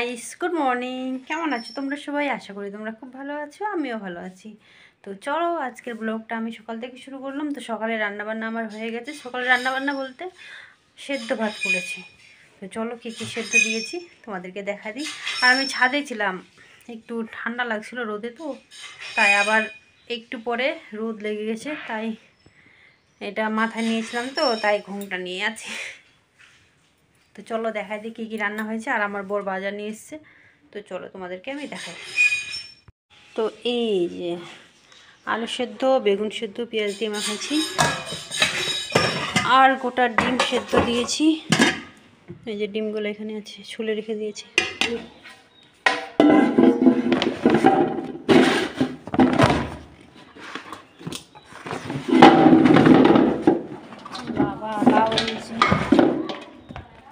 Guys good morning কেমন আছো তোমরা সবাই আশা করি তোমরা খুব ভালো আছো আমিও ভালো আছি তো চলো আজকের ব্লগটা আমি সকাল থেকে শুরু করলাম তো সকালে রান্নাবান্না আমার হয়ে গেছে সকালে রান্নাবান্না বলতে সেদ্ধ ভাত করেছি তো চলো কী কী সেদ্ধ দিয়েছি তোমাদেরকে দেখা দিই আর আমি ছাদে ছিলাম একটু ঠান্ডা লাগছিল রোদে তো তাই আবার একটু পরে রোদ লেগে গেছে তাই এটা মাথায় নিয়েছিলাম তো তাই ঘুমটা নিয়ে আছি তো চলো দেখাই দিই কী কী রান্না হয়েছে আর আমার বোর বাজার নিয়ে এসছে তো চলো তোমাদেরকে আমি দেখাই তো এই যে আলু সেদ্ধ বেগুন সেদ্ধ পেঁয়াজ দিয়ে মাখাইছি আর গোটা ডিম সেদ্ধ দিয়েছি এই যে ডিমগুলো এখানে আছে ছুলে রেখে দিয়েছি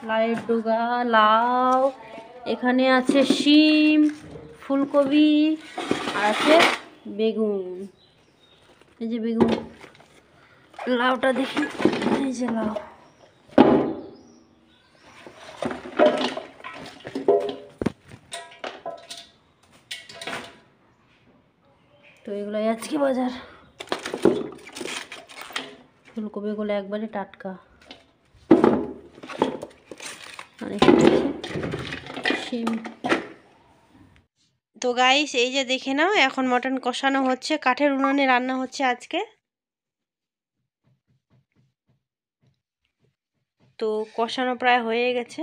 লাউ ডোগা লাউ এখানে আছে শিম ফুলকপি আর আছে বেগুন এই যে বেগুন লাউটা দেখি এই যে লাউ তো এগুলোই আজকে বাজার ফুলকপিগুলো একবারে টাটকা তো গাইস এই যে দেখে নাও এখন মটন কষানো হচ্ছে কাঠের উনুনে রান্না হচ্ছে আজকে তো কষানো প্রায় হয়ে গেছে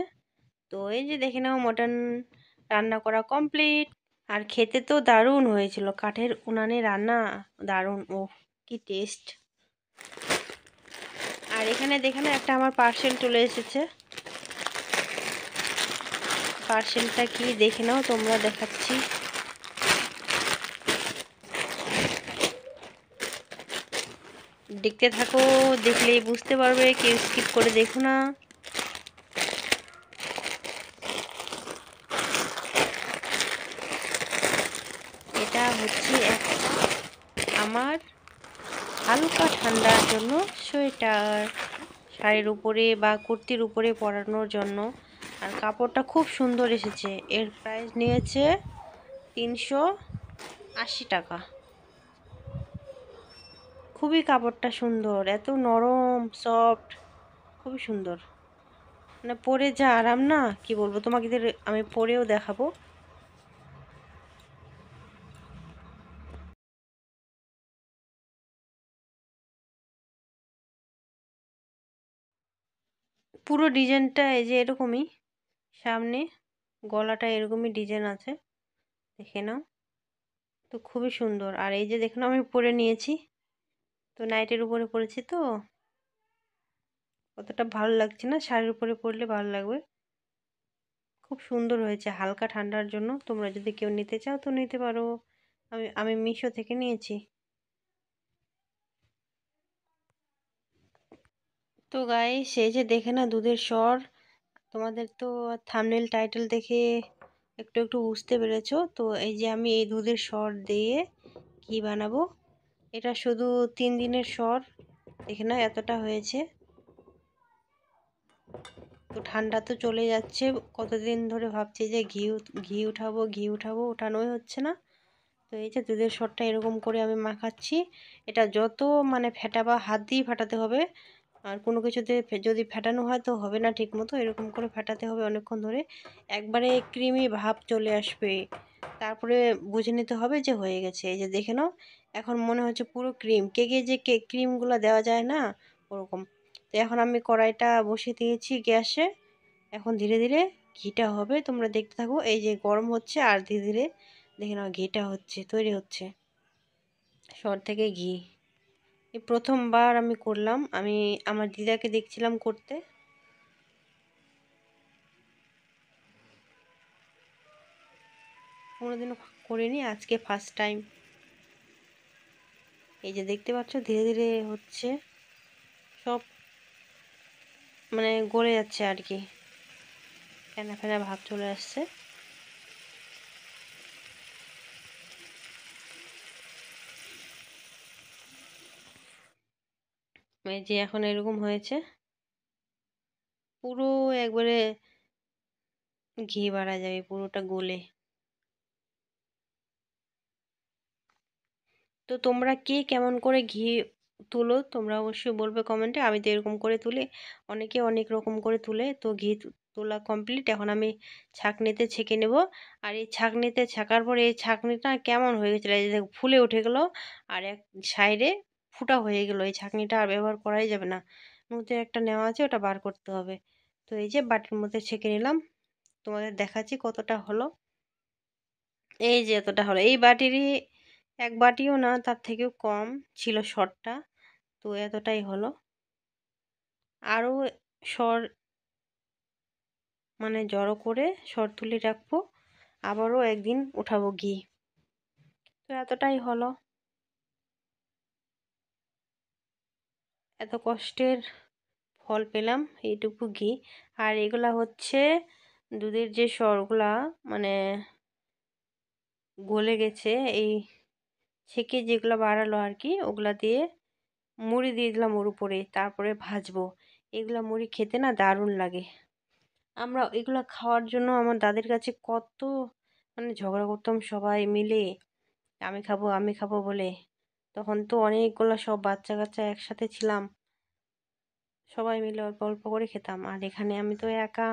তো এই যে দেখে নাও মটন রান্না করা কমপ্লিট আর খেতে তো দারুণ হয়েছিল কাঠের উনানে রান্না দারুণ ও কি টেস্ট আর এখানে দেখে না একটা আমার পার্সেল চলে এসেছে পার্সেলটা কি দেখে নাও তোমরা দেখাচ্ছি দেখতে থাকো দেখলেই বুঝতে পারবে কেউ স্কিপ করে দেখো না এটা হচ্ছে আমার হালকা ঠান্ডার জন্য সোয়েটার শাড়ির উপরে বা কুর্তির উপরে পরানোর জন্য আর কাপড়টা খুব সুন্দর এসেছে এর প্রাইস নিয়েছে তিনশো আশি টাকা খুবই কাপড়টা সুন্দর এত নরম সফট খুবই সুন্দর মানে পরে যা আরাম না কি বলবো তোমাকে আমি পরেও দেখাবো পুরো ডিজাইনটা এই যে এরকমই সামনে গলাটা এরকমই ডিজাইন আছে দেখে নাও তো খুবই সুন্দর আর এই যে দেখে নাও আমি পরে নিয়েছি তো নাইটের উপরে পরেছি তো অতটা ভালো লাগছে না শাড়ির উপরে পরলে ভালো লাগবে খুব সুন্দর হয়েছে হালকা ঠান্ডার জন্য তোমরা যদি কেউ নিতে চাও তো নিতে পারো আমি আমি মিশো থেকে নিয়েছি তো গাই সেই যে দেখে না দুধের স্বর তোমাদের তো থামনেল টাইটেল দেখে একটু একটু বুঝতে পেরেছো তো এই যে আমি এই দুধের স্বর দিয়ে কি বানাবো এটা শুধু তিন দিনের স্বর দেখে না এতটা হয়েছে তো ঠান্ডা তো চলে যাচ্ছে কতদিন ধরে ভাবছে যে ঘি ঘি উঠাবো ঘি উঠাবো ওঠানোই হচ্ছে না তো এই যে দুধের স্বরটা এরকম করে আমি মাখাচ্ছি এটা যত মানে ফেটাবা হাত দিয়ে ফাটাতে হবে আর কোনো কিছুতে যদি ফেটানো হয় তো হবে না ঠিক মতো এরকম করে ফেটাতে হবে অনেকক্ষণ ধরে একবারে ক্রিমি ভাব চলে আসবে তারপরে বুঝে নিতে হবে যে হয়ে গেছে এই যে দেখে নাও এখন মনে হচ্ছে পুরো ক্রিম কেকে যে কেক ক্রিমগুলো দেওয়া যায় না ওরকম তো এখন আমি কড়াইটা বসিয়ে দিয়েছি গ্যাসে এখন ধীরে ধীরে ঘিটা হবে তোমরা দেখতে থাকো এই যে গরম হচ্ছে আর ধীরে ধীরে দেখে নাও ঘিটা হচ্ছে তৈরি হচ্ছে শহর থেকে ঘি এই প্রথমবার আমি করলাম আমি আমার দিদাকে দেখছিলাম করতে কোনোদিনও করিনি আজকে ফার্স্ট টাইম এই যে দেখতে পাচ্ছ ধীরে ধীরে হচ্ছে সব মানে গড়ে যাচ্ছে আর কি ফেনা ফেনা ভাব চলে আসছে এই মানে যে এখন এরকম হয়েছে পুরো একবারে ঘি বাড়া যাবে পুরোটা গলে তো তোমরা কে কেমন করে ঘি তুলো তোমরা অবশ্যই বলবে কমেন্টে আমি তো এরকম করে তুলে অনেকে অনেক রকম করে তুলে তো ঘি তোলা কমপ্লিট এখন আমি ছাঁকনিতে ছেঁকে নেব আর এই ছাঁকনিতে ছাঁকার পরে এই ছাঁকনিটা কেমন হয়ে গেছিলো এই দেখো ফুলে উঠে গেল আর এক সাইডে ফুটা হয়ে গেলো এই ছাঁকনিটা আর ব্যবহার করাই যাবে না নতুন একটা নেওয়া আছে ওটা বার করতে হবে তো এই যে বাটির মধ্যে ছেঁকে নিলাম তোমাদের দেখাচ্ছি কতটা হলো এই যে এতটা হলো এই বাটিরই এক বাটিও না তার থেকেও কম ছিল শরটা তো এতটাই হলো আরও সর মানে জড়ো করে সর তুলে রাখবো আবারও একদিন উঠাবো ঘি তো এতটাই হলো এত কষ্টের ফল পেলাম এইটুকু ঘি আর এগুলা হচ্ছে দুধের যে সরগুলা মানে গলে গেছে এই ছেঁকে যেগুলো বাড়ালো আর কি ওগুলা দিয়ে মুড়ি দিয়ে দিলাম ওর উপরে তারপরে ভাজবো এগুলো মুড়ি খেতে না দারুণ লাগে আমরা এগুলো খাওয়ার জন্য আমার দাদের কাছে কত মানে ঝগড়া করতাম সবাই মিলে আমি খাবো আমি খাবো বলে তখন তো অনেকগুলো সব বাচ্চা কাচ্চা একসাথে ছিলাম সবাই মিলে অল্প অল্প করে খেতাম আর এখানে আমি তো একা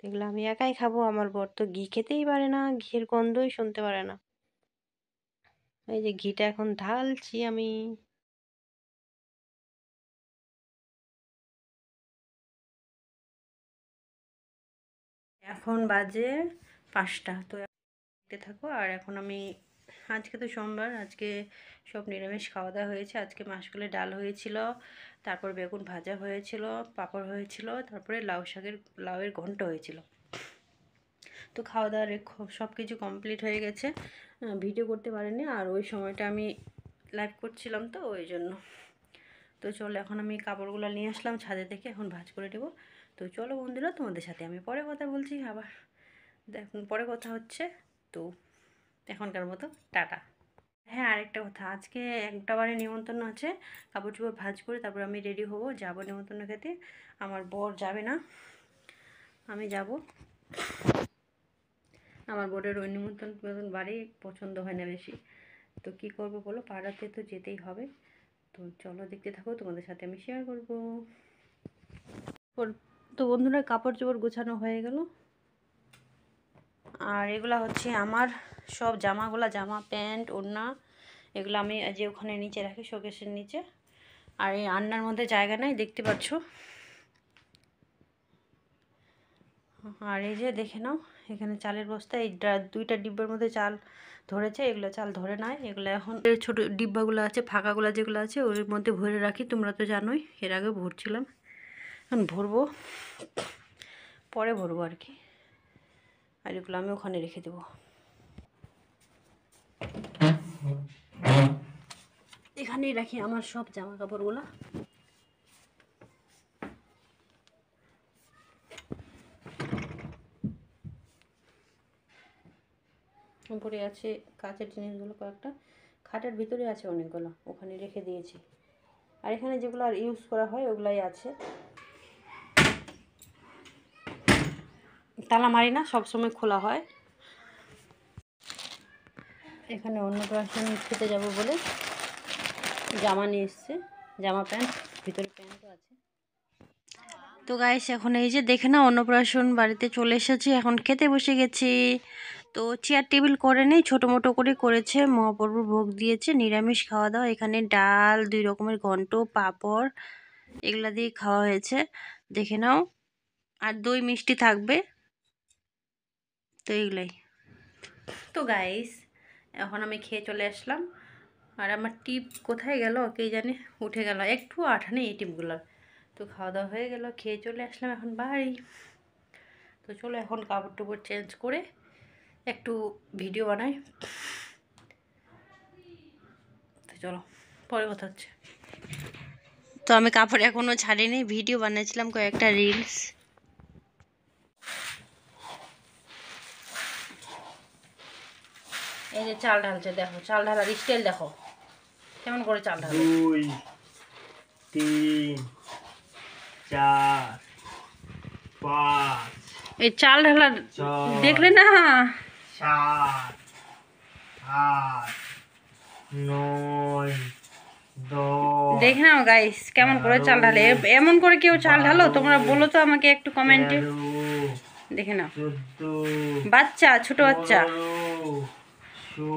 দেখলাম আমি একাই খাবো আমার বর তো ঘি খেতেই পারে না ঘিয়ের গন্ধই শুনতে পারে না এই যে ঘিটা এখন ঢালছি আমি এখন বাজে পাঁচটা তো থাকো আর এখন আমি আজকে তো সোমবার আজকে সব নিরামিষ খাওয়া দাওয়া হয়েছে আজকে মাসকলে ডাল হয়েছিল তারপর বেগুন ভাজা হয়েছিল পাপড় হয়েছিল তারপরে লাউ শাকের লাউয়ের ঘন্ট হয়েছিল তো খাওয়া দাওয়ার সব কিছু কমপ্লিট হয়ে গেছে ভিডিও করতে পারিনি আর ওই সময়টা আমি লাইভ করছিলাম তো ওই জন্য তো চলো এখন আমি কাপড়গুলো নিয়ে আসলাম ছাদে থেকে এখন ভাজ করে দেবো তো চলো বন্ধুরা তোমাদের সাথে আমি পরে কথা বলছি আবার দেখ পরে কথা হচ্ছে তো এখনকার মতো টাটা হ্যাঁ আরেকটা কথা আজকে একটা বারে নিমন্ত্রণ আছে কাপড় চোপড় ভাজ করে তারপর আমি রেডি হব যাব নিমন্ত্রণ খেতে আমার বর যাবে না আমি যাব আমার বরের ওই নিমন্ত্রণ মতন বাড়ি পছন্দ হয় না বেশি তো কি করব বলো পাড়াতে তো যেতেই হবে তো চলো দেখতে থাকো তোমাদের সাথে আমি শেয়ার করবো তো বন্ধুরা কাপড় চোপড় গোছানো হয়ে গেল আর এগুলো হচ্ছে আমার সব জামাগুলা জামা প্যান্ট ওড়না এগুলো আমি যে ওখানে নিচে রাখি শোকেশের নিচে আর এই আন্নার মধ্যে জায়গা নাই দেখতে পাচ্ছ আর এই যে দেখে নাও এখানে চালের বস্তা এই দুইটা ডিব্বার মধ্যে চাল ধরেছে এগুলো চাল ধরে নাই এগুলো এখন এর ছোটো ডিব্বাগুলো আছে ফাঁকাগুলো যেগুলো আছে ওর মধ্যে ভরে রাখি তোমরা তো জানোই এর আগে ভরছিলাম এখন ভরবো পরে ভরবো আর কি আর এগুলো আমি ওখানে রেখে দেবো এখানেই রাখি আমার সব জামা কাপড়গুলো উপরে আছে কাঁচের জিনিসগুলো কয়েকটা খাটের ভিতরে আছে অনেকগুলো ওখানে রেখে দিয়েছি আর এখানে যেগুলো আর ইউজ করা হয় ওগুলাই আছে তালা মারি না সবসময় খোলা হয় এখানে অন্য প্রশ্ন খেতে যাব বলে জামা নিয়ে এসছে জামা প্যান্ট ভিতরে প্যান্টও আছে তো গাইস এখন এই যে দেখে না অন্নপ্রাশন বাড়িতে চলে এসেছি এখন খেতে বসে গেছি তো চেয়ার টেবিল করে নেই ছোটো মোটো করে করেছে মহাপ্রভুর ভোগ দিয়েছে নিরামিষ খাওয়া দাওয়া এখানে ডাল দুই রকমের ঘন্ট পাপড় এগুলা দিয়ে খাওয়া হয়েছে দেখে নাও আর দই মিষ্টি থাকবে তো এগুলাই তো গাইস এখন আমি খেয়ে চলে আসলাম আর আমার টিপ কোথায় গেল কে জানে উঠে গেল একটু আঠা নেই এই টিপগুলো তো খাওয়া দাওয়া হয়ে গেল খেয়ে চলে আসলাম এখন বাড়ি তো চলো এখন কাপড় টুপড় চেঞ্জ করে একটু ভিডিও বানাই তো চলো পরে কথা হচ্ছে তো আমি কাপড় এখনও ছাড়িনি ভিডিও বানিয়েছিলাম কয়েকটা রিলস এই যে চাল ঢালছে দেখো চাল ঢালার স্টাইল দেখো কেমন করে চাল ঢাল দুই তিন চার পাঁচ এই চাল ঢালার দেখলে না সাত আট নয় দেখে নাও গাইস কেমন করে চাল ঢালে এমন করে কেউ চাল ঢালো তোমরা বলো তো আমাকে একটু কমেন্টে দেখে নাও বাচ্চা ছোট বাচ্চা Oh.